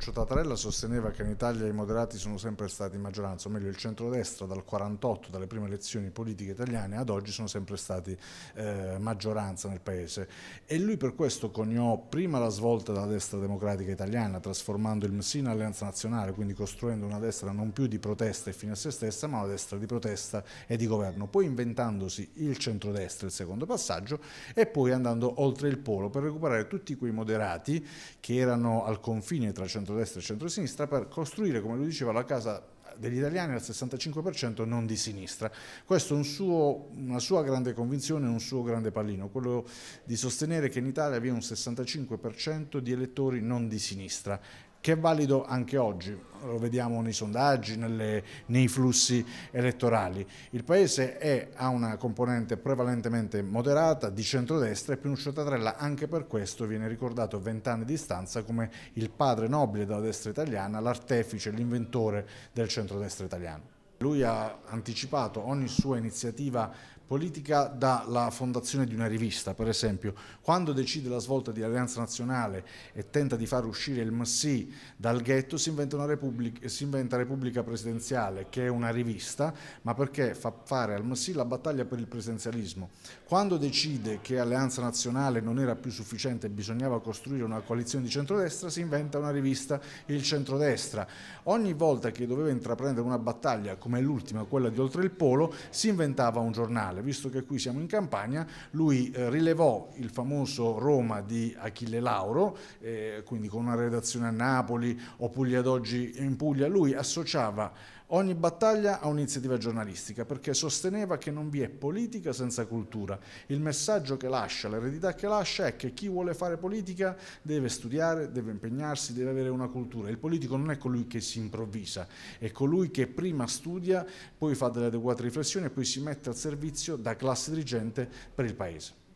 Ciccio Tatarella sosteneva che in Italia i moderati sono sempre stati in maggioranza, o meglio il centrodestra dal 48, dalle prime elezioni politiche italiane ad oggi sono sempre stati eh, maggioranza nel paese e lui per questo coniò prima la svolta della destra democratica italiana trasformando il MSI in alleanza nazionale, quindi costruendo una destra non più di protesta e fine a se stessa ma una destra di protesta e di governo, poi inventandosi il centrodestra, il secondo passaggio e poi andando oltre il polo per recuperare tutti quei moderati che erano al confine tra centrodestra centrodestra e centrosinistra per costruire, come lui diceva, la casa degli italiani al 65% non di sinistra. Questa è un suo, una sua grande convinzione, un suo grande pallino, quello di sostenere che in Italia vi è un 65% di elettori non di sinistra che è valido anche oggi, lo vediamo nei sondaggi, nelle, nei flussi elettorali. Il Paese è, ha una componente prevalentemente moderata, di centrodestra e Pinuccio Tatarella anche per questo viene ricordato a vent'anni di distanza come il padre nobile della destra italiana, l'artefice, l'inventore del centrodestra italiano. Lui ha anticipato ogni sua iniziativa politica dalla fondazione di una rivista, per esempio, quando decide la svolta di Alleanza Nazionale e tenta di far uscire il Massi dal ghetto, si inventa, una Repubblica, si inventa Repubblica Presidenziale, che è una rivista, ma perché fa fare al Massi la battaglia per il presidenzialismo. Quando decide che Alleanza Nazionale non era più sufficiente e bisognava costruire una coalizione di centrodestra, si inventa una rivista, il centrodestra. Ogni volta che doveva intraprendere una battaglia, come l'ultima, quella di Oltre il Polo, si inventava un giornale particolare, visto che qui siamo in campagna, lui eh, rilevò il famoso Roma di Achille Lauro, eh, quindi con una redazione a Napoli o Puglia d'oggi in Puglia, lui associava Ogni battaglia ha un'iniziativa giornalistica perché sosteneva che non vi è politica senza cultura. Il messaggio che lascia, l'eredità che lascia è che chi vuole fare politica deve studiare, deve impegnarsi, deve avere una cultura. Il politico non è colui che si improvvisa, è colui che prima studia, poi fa delle adeguate riflessioni e poi si mette al servizio da classe dirigente per il Paese.